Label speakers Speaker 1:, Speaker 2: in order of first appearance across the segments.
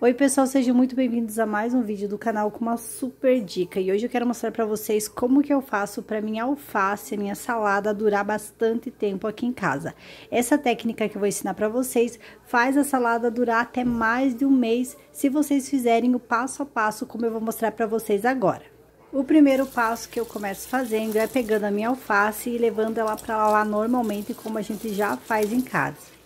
Speaker 1: Oi pessoal, sejam muito bem-vindos a mais um vídeo do canal com uma super dica. E hoje eu quero mostrar para vocês como que eu faço para minha alface, minha salada durar bastante tempo aqui em casa. Essa técnica que eu vou ensinar para vocês faz a salada durar até mais de um mês, se vocês fizerem o passo a passo como eu vou mostrar para vocês agora. O primeiro passo que eu começo fazendo é pegando a minha alface e levando ela para lá normalmente, como a gente já faz em casa.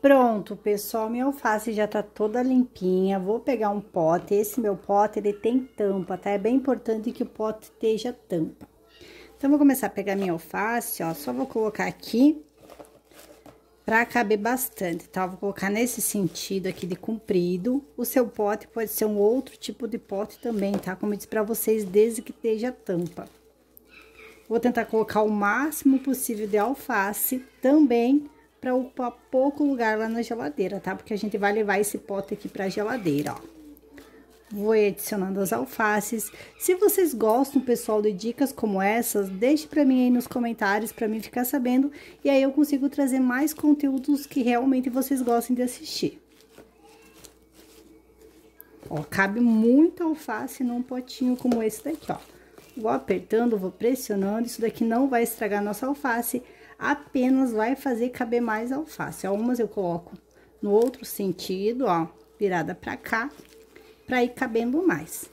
Speaker 1: Pronto, pessoal, minha alface já tá toda limpinha. Vou pegar um pote. Esse meu pote, ele tem tampa, tá? É bem importante que o pote esteja tampa. Então, vou começar a pegar minha alface, ó. Só vou colocar aqui pra caber bastante, tá? Vou colocar nesse sentido aqui de comprido. O seu pote pode ser um outro tipo de pote também, tá? Como eu disse pra vocês, desde que esteja tampa. Vou tentar colocar o máximo possível de alface também para ocupar pouco lugar lá na geladeira, tá? Porque a gente vai levar esse pote aqui para a geladeira, ó. Vou adicionando as alfaces. Se vocês gostam, pessoal, de dicas como essas, deixe para mim aí nos comentários para mim ficar sabendo. E aí eu consigo trazer mais conteúdos que realmente vocês gostem de assistir. Ó, cabe muita alface num potinho como esse daqui, ó. Vou apertando, vou pressionando, isso daqui não vai estragar nossa alface apenas vai fazer caber mais alface. Algumas eu coloco no outro sentido, ó, virada pra cá, pra ir cabendo mais.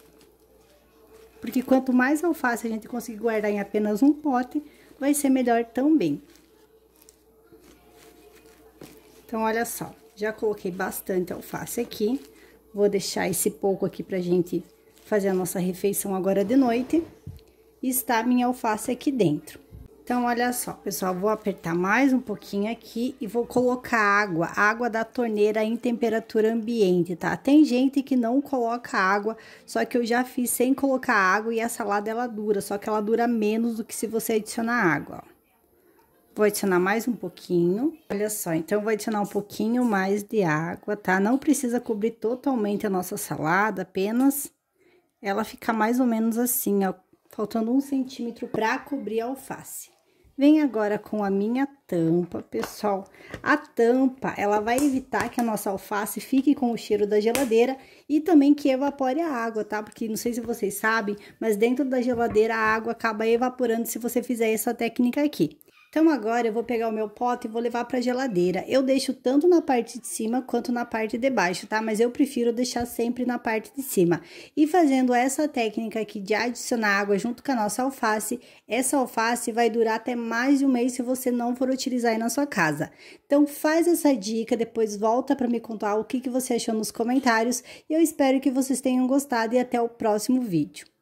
Speaker 1: Porque quanto mais alface a gente conseguir guardar em apenas um pote, vai ser melhor também. Então, olha só, já coloquei bastante alface aqui. Vou deixar esse pouco aqui pra gente fazer a nossa refeição agora de noite. Está a minha alface aqui dentro. Então, olha só, pessoal, vou apertar mais um pouquinho aqui e vou colocar água, água da torneira em temperatura ambiente, tá? Tem gente que não coloca água, só que eu já fiz sem colocar água e a salada ela dura, só que ela dura menos do que se você adicionar água, ó. Vou adicionar mais um pouquinho. Olha só, então vou adicionar um pouquinho mais de água, tá? Não precisa cobrir totalmente a nossa salada, apenas ela fica mais ou menos assim, ó, faltando um centímetro para cobrir a alface. Vem agora com a minha tampa, pessoal. A tampa, ela vai evitar que a nossa alface fique com o cheiro da geladeira e também que evapore a água, tá? Porque não sei se vocês sabem, mas dentro da geladeira a água acaba evaporando se você fizer essa técnica aqui. Então agora eu vou pegar o meu pote e vou levar para a geladeira. Eu deixo tanto na parte de cima quanto na parte de baixo, tá? Mas eu prefiro deixar sempre na parte de cima. E fazendo essa técnica aqui de adicionar água junto com a nossa alface, essa alface vai durar até mais de um mês se você não for utilizar aí na sua casa. Então faz essa dica, depois volta para me contar o que, que você achou nos comentários. E eu espero que vocês tenham gostado e até o próximo vídeo.